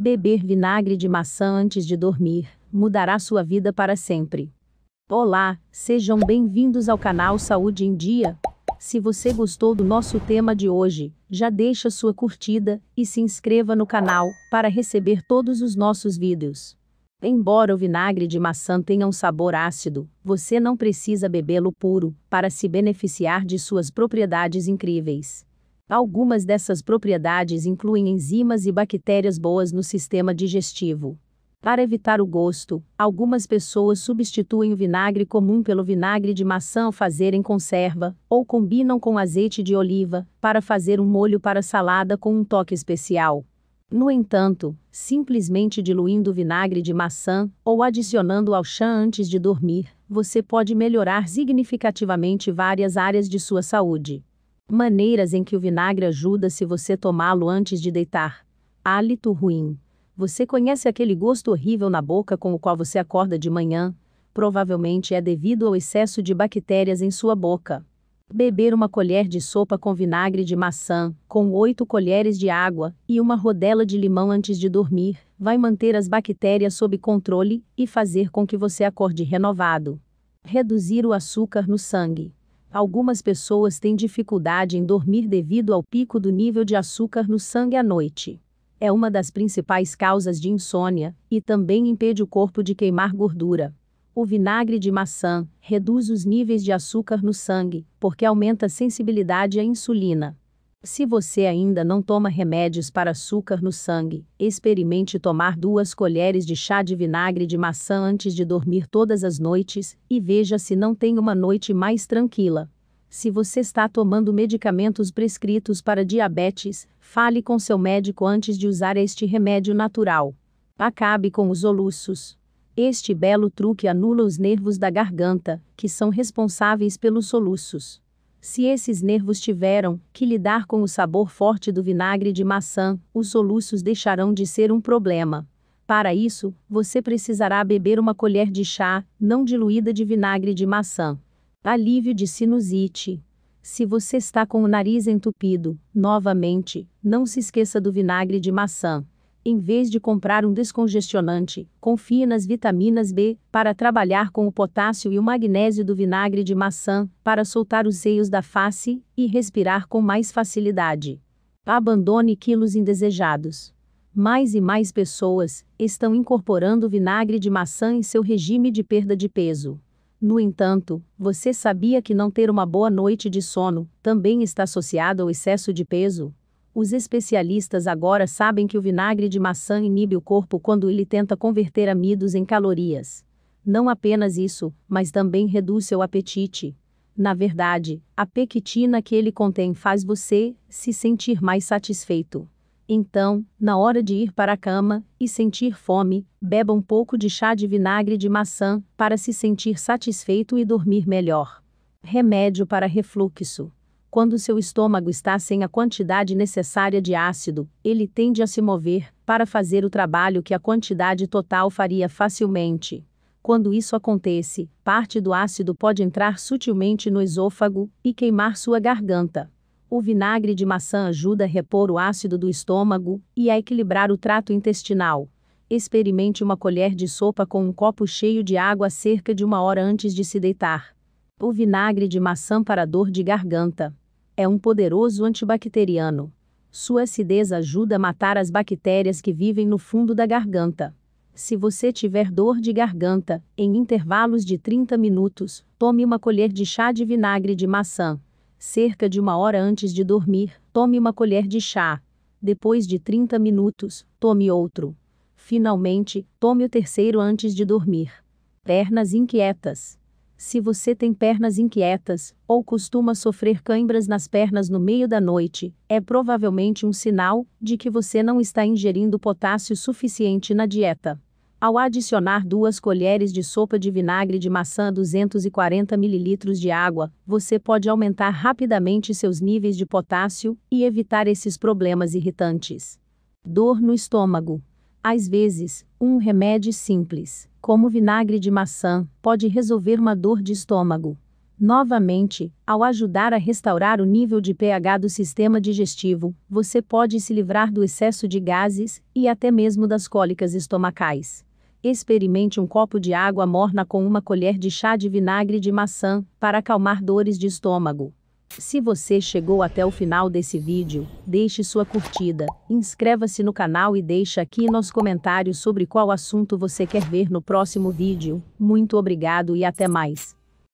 Beber vinagre de maçã antes de dormir mudará sua vida para sempre. Olá, sejam bem-vindos ao canal Saúde em Dia. Se você gostou do nosso tema de hoje, já deixa sua curtida e se inscreva no canal para receber todos os nossos vídeos. Embora o vinagre de maçã tenha um sabor ácido, você não precisa bebê-lo puro para se beneficiar de suas propriedades incríveis. Algumas dessas propriedades incluem enzimas e bactérias boas no sistema digestivo. Para evitar o gosto, algumas pessoas substituem o vinagre comum pelo vinagre de maçã ao fazerem conserva, ou combinam com azeite de oliva, para fazer um molho para salada com um toque especial. No entanto, simplesmente diluindo o vinagre de maçã ou adicionando ao chá antes de dormir, você pode melhorar significativamente várias áreas de sua saúde. Maneiras em que o vinagre ajuda se você tomá-lo antes de deitar. Hálito ruim. Você conhece aquele gosto horrível na boca com o qual você acorda de manhã? Provavelmente é devido ao excesso de bactérias em sua boca. Beber uma colher de sopa com vinagre de maçã, com oito colheres de água e uma rodela de limão antes de dormir, vai manter as bactérias sob controle e fazer com que você acorde renovado. Reduzir o açúcar no sangue. Algumas pessoas têm dificuldade em dormir devido ao pico do nível de açúcar no sangue à noite. É uma das principais causas de insônia e também impede o corpo de queimar gordura. O vinagre de maçã reduz os níveis de açúcar no sangue, porque aumenta a sensibilidade à insulina. Se você ainda não toma remédios para açúcar no sangue, experimente tomar duas colheres de chá de vinagre de maçã antes de dormir todas as noites e veja se não tem uma noite mais tranquila. Se você está tomando medicamentos prescritos para diabetes, fale com seu médico antes de usar este remédio natural. Acabe com os soluços. Este belo truque anula os nervos da garganta, que são responsáveis pelos soluços. Se esses nervos tiveram que lidar com o sabor forte do vinagre de maçã, os soluços deixarão de ser um problema. Para isso, você precisará beber uma colher de chá, não diluída de vinagre de maçã. Alívio de sinusite. Se você está com o nariz entupido, novamente, não se esqueça do vinagre de maçã em vez de comprar um descongestionante, confie nas vitaminas B, para trabalhar com o potássio e o magnésio do vinagre de maçã, para soltar os seios da face e respirar com mais facilidade. Abandone quilos indesejados. Mais e mais pessoas estão incorporando vinagre de maçã em seu regime de perda de peso. No entanto, você sabia que não ter uma boa noite de sono também está associado ao excesso de peso? Os especialistas agora sabem que o vinagre de maçã inibe o corpo quando ele tenta converter amidos em calorias. Não apenas isso, mas também reduz seu apetite. Na verdade, a pectina que ele contém faz você se sentir mais satisfeito. Então, na hora de ir para a cama e sentir fome, beba um pouco de chá de vinagre de maçã para se sentir satisfeito e dormir melhor. Remédio para refluxo. Quando seu estômago está sem a quantidade necessária de ácido, ele tende a se mover para fazer o trabalho que a quantidade total faria facilmente. Quando isso acontece, parte do ácido pode entrar sutilmente no esôfago e queimar sua garganta. O vinagre de maçã ajuda a repor o ácido do estômago e a equilibrar o trato intestinal. Experimente uma colher de sopa com um copo cheio de água cerca de uma hora antes de se deitar. O vinagre de maçã para dor de garganta. É um poderoso antibacteriano. Sua acidez ajuda a matar as bactérias que vivem no fundo da garganta. Se você tiver dor de garganta, em intervalos de 30 minutos, tome uma colher de chá de vinagre de maçã. Cerca de uma hora antes de dormir, tome uma colher de chá. Depois de 30 minutos, tome outro. Finalmente, tome o terceiro antes de dormir. Pernas inquietas. Se você tem pernas inquietas, ou costuma sofrer cãibras nas pernas no meio da noite, é provavelmente um sinal de que você não está ingerindo potássio suficiente na dieta. Ao adicionar duas colheres de sopa de vinagre de maçã a 240 ml de água, você pode aumentar rapidamente seus níveis de potássio e evitar esses problemas irritantes. Dor no estômago. Às vezes, um remédio simples, como vinagre de maçã, pode resolver uma dor de estômago. Novamente, ao ajudar a restaurar o nível de pH do sistema digestivo, você pode se livrar do excesso de gases e até mesmo das cólicas estomacais. Experimente um copo de água morna com uma colher de chá de vinagre de maçã para acalmar dores de estômago. Se você chegou até o final desse vídeo, deixe sua curtida, inscreva-se no canal e deixe aqui nos comentários sobre qual assunto você quer ver no próximo vídeo. Muito obrigado e até mais.